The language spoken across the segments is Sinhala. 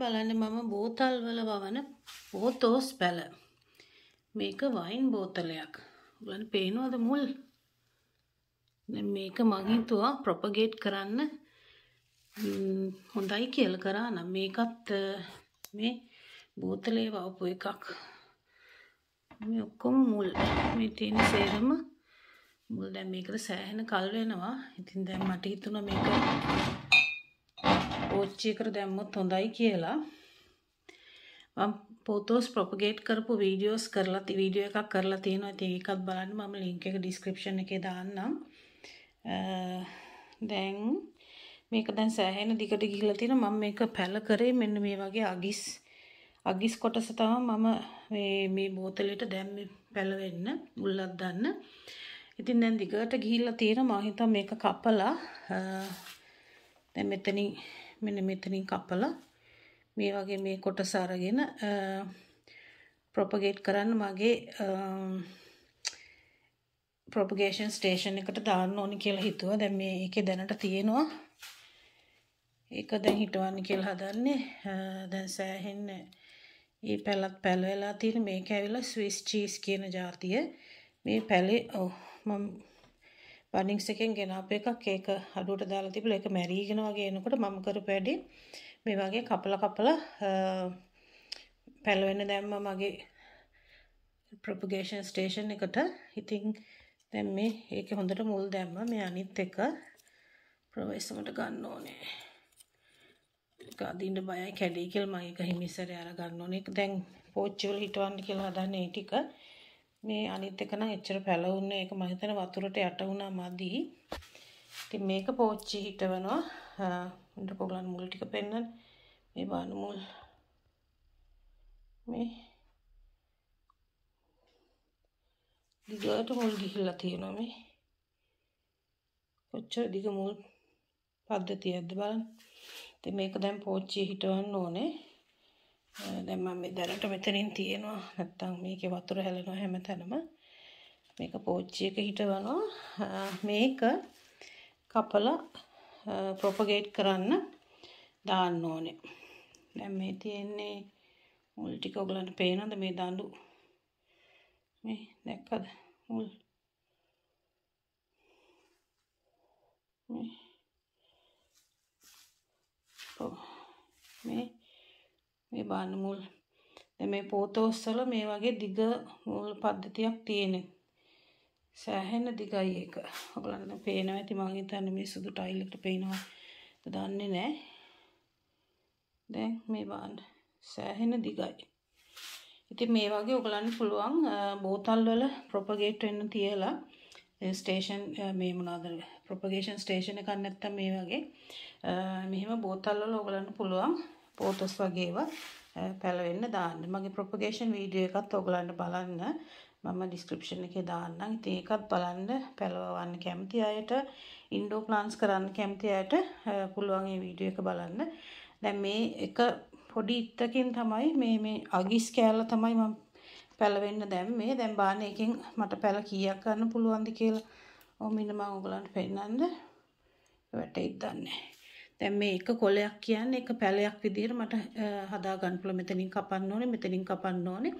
බලන්න මම බෝතල්වල වවන පෝතෝස් පැල. මේක වයින් බෝතලයක්. ඔයගලන් පේනවද මුල්? දැන් මේක මගේ තුවා ප්‍රොපගේට් කරන්න හොඳයි කියලා කරා නම් මේකත් මේ බෝතලේ වවපු එකක්. මේ ඔක්කොම මුල්. මේ තියෙන සේරම මුල් දැන් මේකට සෑහෙන කල් වෙනවා. ඉතින් දැන් මට හිතුණා මේක ඕච්චි කර දැම්මොත් හොඳයි කියලා මම පොතෝස් ප්‍රොපගේට් කරපු වීඩියෝස් කරලා වීඩියෝ එකක් කරලා තියෙනවා ඉතින් ඒකත් බලන්න මම ලින්ක් එක ඩිස්ක්‍රිප්ෂන් එකේ දාන්නම් දැන් මේක දැන් සෑහෙන දිගට ගිහිලා තියෙනවා මම මේක පැල කරේ මෙන්න මේ වගේ අගිස් අගිස් කොටස තමයි මම මේ මේ බෝතලෙට දැම්මේ පැල වෙන්න මුල්ලක් දාන්න ඉතින් දැන් දිගට ගිහිල්ලා තියෙනවා මම හිතා මේක කපලා දැන් මෙතනින් මෙන්න මෙතනින් කපලා මේ වගේ මේ කොටස අරගෙන ප්‍රොපගේට් කරන්න මගේ ප්‍රොපගේෂන් ස්ටේෂන් එකට දාන්න ඕනි කියලා හිතුවා. දැන් මේ ඒකේ දැනට තියෙනවා. ඒක දැන් හිටවන්න කියලා හදන්නේ. දැන් සෑහෙන්නේ ඒ පැලත් පැල වෙලා තියෙන මේක ඇවිල්ලා ස්විස් චීස් කියන જાතිය. මේ පැලේ ඔව් මම බඩින්ස් එකෙන් ගෙනාපු එකක් ඒක අඩුවට දාලා තිබුණා ඒක මැරීගෙන වගේ එනකොට මම කරපු වැඩේ මේ වගේ කපල කපල පැලවෙන්න දැම්ම මගේ ප්‍රොපගේෂන් ස්ටේෂන් එකට ඉතින් දැන් මේ ඒක හොඳට මුල් දැම්ම මේ අනිත් එක ප්‍රවේශමට ගන්න ඕනේ ඒක අදින්න බයයි කැඩේ කියලා මම ඒක හිමිසරේ අර ගන්න ඕනේ දැන් පෝච්චි වල හිටවන්න කියලා හදන්නේ ඒ ටික මේ අනිත් එක නම් එච්චර පැලවුන්නේ ඒක මම හිතන වතුරට යට වුණා මදි. ඉතින් මේක පෝච්චි හිටවනවා. උන්ට පොගලන් මුල් ටික පෙන්නන මේ බාන මුල් මේ දිගට මුල් ගිහිල්ලා තියෙනවා මේ. කොච්චර දිග මුල් පද්ධතියක්ද බලන්න. ඉතින් මේක දැන් පෝච්චියේ හිටවන්න ඕනේ. දැන් මම දැනට මෙතනින් තියෙනවා නැත්තම් මේකේ වතුර හැලෙනවා හැමතැනම මේක පෝච්චියක හිටවනවා මේක කපලා ප්‍රොපගේට් කරන්න දාන්න ඕනේ දැන් මේ තියෙන්නේ මුල් ටික ඔයගලන්ට පේනවද මේ දඬු මේ දැක්කද මුල් මේ මේ මේ බානමුල් මේ පෝතෝස්සල මේ වගේ දිග මුල් පද්ධතියක් තියෙන සෑහෙන දිගයි ඒක ඔගලන්න පේනවා ඇති මගේ තන්න මේ සුදු ටයිල්ලට පේනවා දන්නේ නෑ දැන් මේ බාන්න සෑහෙන දිගයි ඉතින් මේ වගේ ඔගලන්න පුළුවන් බෝතල්වල ප්‍රොපගේට් වෙන්න තියලා ස්ටේෂන් මේ මොනාදර ප්‍රොපගේෂන් ස්ටේෂන එකක් නැත්තම් මේ වගේ මෙහෙම බෝතල්වල ඔගලන්න පුළුවන් පෝටස් වගේව පැලවෙන්න දාන්න මගේ ප්‍රොපගේෂන් වීඩියෝ එකත් ඔගලන්න බලන්න මම ඩිස්ක්‍රපෂණ එක දාන්න ඉතින් ඒකත් බලන්න පැලවවන්න කැමති අයට ඉන්ඩෝ ප්ලාන්ස් කරන්න කැමති අයට පුළුවන්ගේ වීඩියෝ එක බලන්න දැන් මේ එක පොඩි ඉත්තකින් තමයි මේ මේ අගිස් කෑල්ල තමයි මම පැලවෙන්න දැම් මේ දැන් බාන එකෙන් මට පැල කීයක් ගන්න පුළුවන්ද කියලා ඔ මෙන්න මම ඔයගලන්ට පෙන්නන්න වැටෙයිද දන්නේ දැන් මේ එක කොලයක් කියන්නේ එක පැලයක් විදිහට මට හදා ගන්න පුළුවන් මෙතනින් කපන්න ඕනේ මෙතනින් කපන්න ඕනේ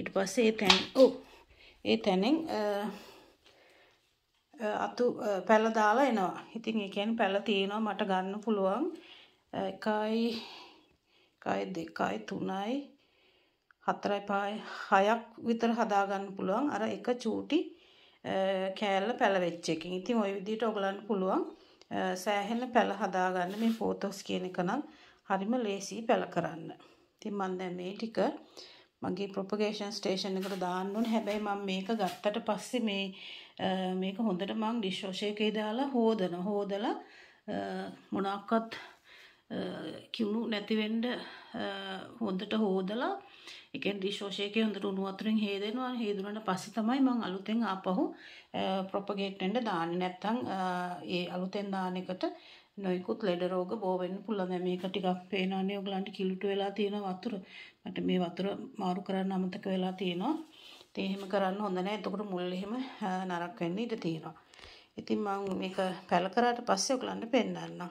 ඊට පස්සේ ඒ තැන ඔව් ඒ තැනෙන් අතු පැල දාලා එනවා ඉතින් ඒ කියන්නේ පැල තියෙනවා මට ගන්න පුළුවන් 1යි 1යි 2යි 3යි 4යි 5යි 6ක් විතර හදා ගන්න පුළුවන් අර එක චූටි කෑල්ල පැල වෙච්ච එකකින්. ඉතින් ওই විදිහට ඔයගලන්ට පුළුවන් සෑහෙන පැල හදාගන්න මේ පෝතොස් කියන එක නම් හරිම ලේසියි පැල කරන්න. ඉතින් මම දැන් මේ ටික මගේ ප්‍රොපගේෂන් ස්ටේෂන් එකට දාන්න ඕනේ. හැබැයි මම මේක ගත්තට පස්සේ මේ මේක හොඳට මම ඩිෂ් වොෂර් එකේ දාලා හොදන. හොදලා මොනක්වත් කිවුණු නැතිවෙන්ඩ හොඳට හෝදලා එකෙන් රිශෝෂයක හොඳට උනුවතුරෙන් හේදෙනවා හේදුනට පස්සේ තමයි මං අලුතෙන් ආපහු ප්‍රොපගේට්ෙන්ට දාන්න නැත්තං ඒ අලුතෙන් දාන එකට නොයකුත් ලෙඩ රෝග බෝවෙන්න පුළුවන් දැන් මේක ටිකක් පේනානේ ඔයගලන්ට කිලුට වෙලා තියෙන වතුර මට මේ වතුර මාරු කරන්න අමතක වෙලා තියෙනවා ඉතින් එහෙම කරන්න හොඳ නැහැ එතකොට මුල් එහෙම නරක් වෙන්න ඉඩ තියෙනවා ඉතින් මම මේක පැල කරාට පස්සේ ඔයගලන්ට පෙන්නන්නම්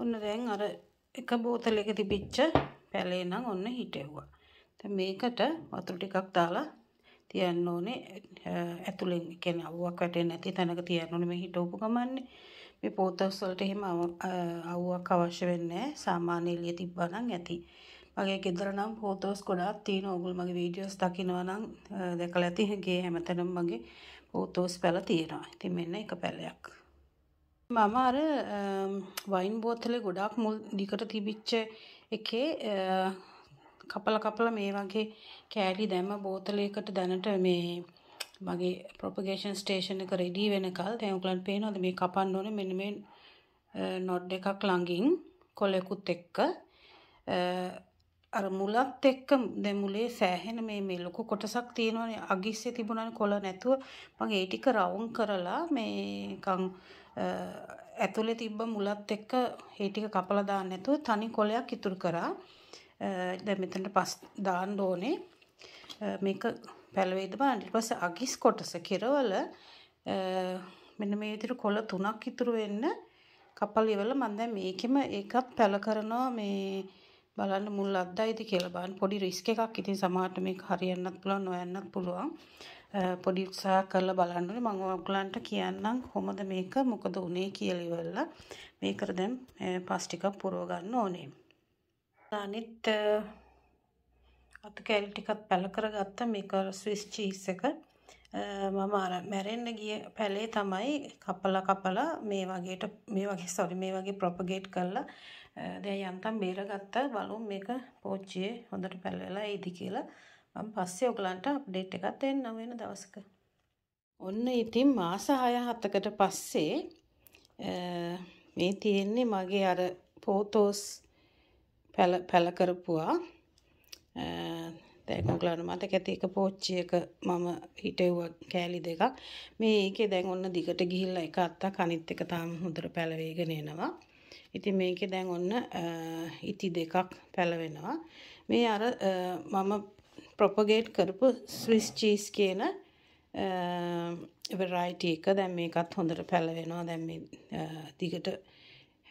ඔන්න දැන් අර එක බෝතලයක තිබිච්ච පැලේ නම් ඔන්න හිටෙව්වා. දැන් මේකට වතුර ටිකක් දාලා තියන්න ඕනේ ඇතුලෙන් කියන්නේ අවුවක් වැටෙන්නේ නැති තැනක තියන්න ඕනේ මේ හිටවපු ගමන්නේ. මේ පොතස් වලට එහෙම අවුවක් අවශ්‍ය වෙන්නේ සාමාන්‍ය එළිය තිබ්බා නම් ඇති. මගේ ගෙදර නම් පොතස් ගොඩාක් තියෙන ඕගොල්ලෝ මගේ වීඩියෝස් දකිනවා නම් දැකලා ඇති ගේ හැමතැනම මගේ පොතස් පැල තියෙනවා. ඉතින් මෙන්න එක පැලයක්. මම අර වයින් බෝතලේ ගොඩාක් මුල් දිකට තිබිච්ච එකේ කපල කපල මේ වගේ කෑලි දැම්ම බෝතලයකට දැනට මේ මගේ ප්‍රොපගේෂන් ස්ටේෂන් එක රෙඩි වෙනකල් දැන් උගලන්ට පේනවද මේ කපන්න ඕනේ මෙන්න මේ නොඩ් එකක් ළඟින් කොලෙකුත් එක්ක අර මුලත් එක්ක දැන් මුලේ සෑහෙන මේ මේ ලොකු කොටසක් තියෙනවනේ අගිස්සේ තිබුණානේ කොළ නැතුව මම ඒ ටික රවුම් කරලා මේ නිකන් ඇතුලේ තිබ්බ මුලත් එක්ක ඒ ටික කපලා දාන්න නැතුව තනි කොළයක් ඉතුරු කරා දැන් මෙතනට පස් දාන්න ඕනේ මේක පැලවේද බලන්න ඊට පස්සේ අගිස් කොටස කෙරවල මෙන්න මේ විදිහට කොළ තුනක් ඉතුරු වෙන්න කපලා ඉවරලා මම දැන් මේකෙම එකක් පැල කරනවා මේ බලන්න මුල් අද්දයිද කියලා බලන්න පොඩි රිස්ක් එකක්. ඉතින් සමහරට මේක හරියන්නත් පුළුවන්, නොයන්නත් පුළුවන්. පොඩි උත්සාහ කරලා බලන්න ඕනේ. මම ඔයගලන්ට කියන්නම් කොහොමද මේක මොකද උනේ කියලා ඉවරලා මේකට දැන් පස් ටිකක් පුරව ගන්න ඕනේ. අනිත් අත කැලි ටිකක් පැල කරගත්ත මේක ස්විස් චීස් එක. මම අර මැරෙන්න ගිය පැලේ තමයි කපලා කපලා මේ වගේට මේ වගේ සෝරි මේ වගේ ප්‍රොපගේට් කරලා දැන් යන්තම් බේරගත්තා බලමු මේක පෝච්චියේ හොඳට පැලලා එයිද කියලා මම පස්සේ ඔයගලන්ට අප්ඩේට් එකක් දෙන්නම් වෙන දවසක ඔන්න ඉතින් මාස 6-7කට පස්සේ මේ තියෙන්නේ මගේ අර පොතෝස් පැල පැල කරපුවා දැන් ඔයගලන්ට මතක ඇති එක පෝච්චියක මම හිටෙව්වා කෑලි දෙකක් මේකේ දැන් ඔන්න දිගට ගිහිල්ලා එක අත්තක් අනිත් එක තාම හොඳට පැල වේගෙන එනවා ඉතින් මේකේ දැන් ඔන්න ඉති දෙකක් පැලවෙනවා. මේ අර මම ප්‍රොපගේට් කරපු ස්විස් චීස් කියන වෙරයිටි එක දැන් මේකත් හොඳට පැලවෙනවා. දැන් මේ දිගට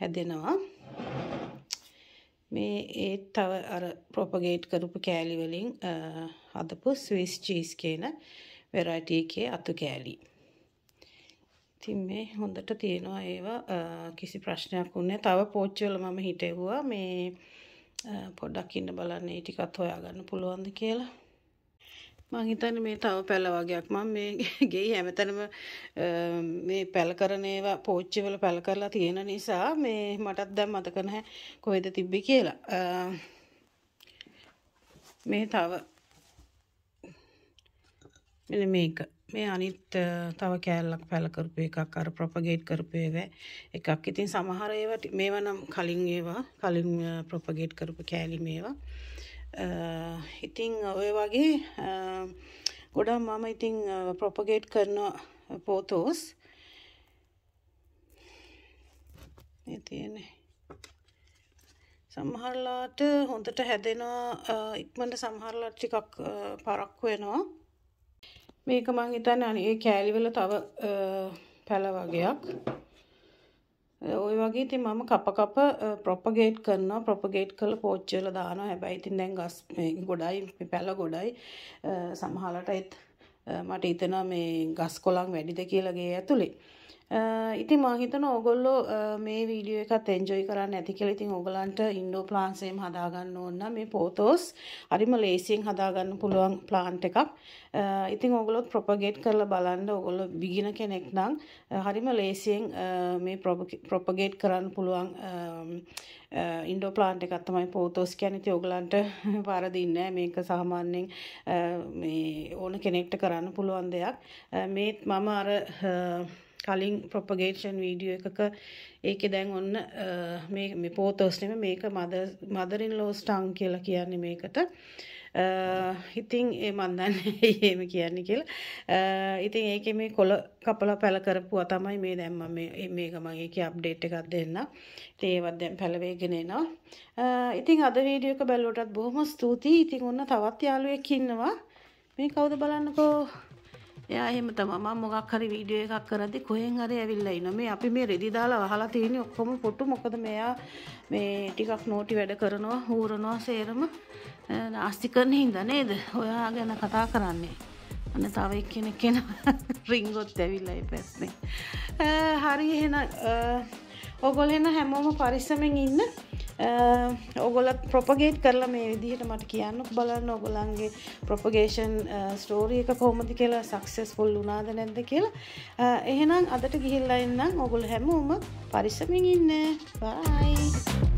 හැදෙනවා. මේ ඒත් තව අර ප්‍රොපගේට් කරපු කෑලි වලින් හදපු ස්විස් චීස් කියන වෙරයිටි එකේ අතු කෑලි. ඉතින් මේ හොඳට තියෙනවා ඒවා කිසි ප්‍රශ්නයක් වුණේ තව පෝච්චවල මම හිටෙව්වා මේ පොඩ්ඩක් ඉන්න බලන්න ඒ ටිකත් හොයාගන්න පුළුවන්ද කියලා මං හිතන්නේ මේ තව පැල වගේක් මම මේ ගෙයි හැමතැනම මේ පැල කරන ඒවා පෝච්චවල පැල කරලා තියෙන නිසා මේ මටත් දැන් මතක නැහැ කොහෙද තිබ්බේ කියලා මේ තව මෙන්න මේක මේ අනිත් තව කෑල්ලක් පැල කරපු එකක් අර ප්‍රොපගේට් කරපු ඒවා එකක්. ඉතින් සමහර ඒවා මේවා නම් කලින් ඒවා කලින් ප්‍රොපගේට් කරපු කෑලි මේවා. ඉතින් ඔය වගේ ගොඩක් මම ඉතින් ප්‍රොපගේට් කරන පෝතෝස් මේ තියෙන්නේ සමහරලාට හොඳට හැදෙනවා ඉක්මනට සමහරලාට ටිකක් පරක්කු වෙනවා මේක මං හිතන්නේ අනේ කෑලිවල තව පැල වගේක්. ওই වගේ ඉතින් මම කප කප ප්‍රොපගේට් කරනවා ප්‍රොපගේට් කරලා පෝච්චි වල දානවා. හැබැයි ඉතින් දැන් ගස් ගොඩයි පැල ගොඩයි සමහරට මට හිතෙනවා මේ ගස් කොළන් වැඩිද කියලා ගේ ඇතුලේ. Uh, ඉති මහිතන ඔගොල්ලෝ uh, මේ වීඩියෝ එකත් එන්ජොයි කරන්න ඇති කෙල ඉතින් ඔගලන්ට ඉන්ඩෝ ප්ලාන්සේම් හදාගන්න ඕන්න මේ පෝතෝස් අරිම ලේසියෙන් හදාගන්න පුළුවන් ප්ලාන්ට් එකක් uh, ඉතින් ඔගොලොත් ප්‍රොපගේට් කරලා බලන්න ඔගොල්ලො බිගින කෙනෙක් නම් හරිම ලේසියෙන් මේ ප්‍රොපගේට් කරන්න පුළුවන් ඉන්ඩෝ um, ප්ලාන්ට් එකක් තමයි පෝතෝස් කියන්නේ ඉතින් ඔයගලන්ට වරදින්නේ නැහැ මේක සාමාන්‍යයෙන් මේ ඕන කෙනෙක්ට කරන්න පුළුවන් දෙයක් මේත් මම අර කලින් ප්‍රොපගේෂන් වීඩියෝ එකක ඒකෙ දැන් ඔන්න මේ මේ පෝතර්ස්නෙම මේක මද මදර් ඉන් ලෝස් ටන් කියලා කියන්නේ මේකට. ඉතින් ඒ මන් දන්නේ එහෙම කියන්නේ කියලා. ඉතින් ඒකේ මේ කොළ කපලා පැල කරපුවා තමයි මේ දැන් මම මේ මේක මම ඒකේ අප්ඩේට් එකක් දෙන්න. ඉතින් ඒවත් දැන් පැලවේගෙන එනවා. ඉතින් අද වීඩියෝ එක බැලුවටත් බොහොම ස්තුතියි. ඉතින් ඔන්න තවත් යාළුවෙක් ඉන්නවා. මේ කවුද බලන්නකෝ එයා එහෙම තමයි මම මොකක් හරි වීඩියෝ එකක් කරද්දි කොහෙන් හරි ඇවිල්ලා ඉනවා මේ අපි මේ රෙදි දාලා වහලා තියෙන ඔක්කොම පොටු මොකද මෙයා මේ ටිකක් නෝටි වැඩ කරනවා හූරනවා සේරම නාස්ති කරන හින්දා නේද ඔයා ගැන කතා කරන්නේ අන්න තව එක්කෙනෙක් කෙනා රිංගොත් ඇවිල්ලා ඒ පැත්තේ හරි එහෙනම් ඔගොල්ලෝ හැමෝම පරිස්සමෙන් ඉන්න ඕගොල ප්‍රොපගේට් කරලා මේ විදිහට මට කියන්න බලන්න ඔගොලන්ගේ ප්‍රොපගේෂන් ස්ටෝරියක කොහොමති කියලා සක්සෙස් ෆොල් වුනාද නැද්ද කියලා එහෙනම් අදට ගිහිල්ලා එන්නම් ඔගොල් හැමෝම පරිසමින් ඉන්න බයි.